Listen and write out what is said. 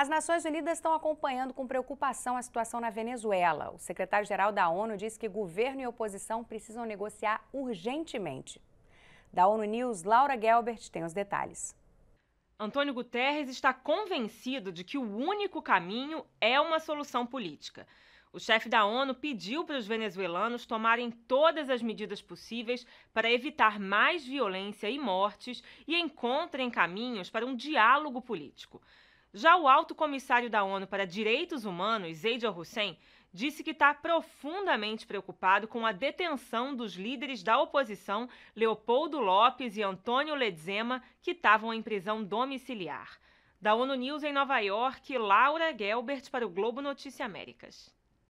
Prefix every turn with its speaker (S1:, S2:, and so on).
S1: As Nações Unidas estão acompanhando com preocupação a situação na Venezuela. O secretário-geral da ONU diz que governo e oposição precisam negociar urgentemente. Da ONU News, Laura Gelbert tem os detalhes.
S2: Antônio Guterres está convencido de que o único caminho é uma solução política. O chefe da ONU pediu para os venezuelanos tomarem todas as medidas possíveis para evitar mais violência e mortes e encontrem caminhos para um diálogo político. Já o alto comissário da ONU para Direitos Humanos, Zeid al-Hussein, disse que está profundamente preocupado com a detenção dos líderes da oposição Leopoldo Lopes e Antônio Ledzema, que estavam em prisão domiciliar. Da ONU News em Nova York, Laura Gelbert para o Globo Notícia Américas.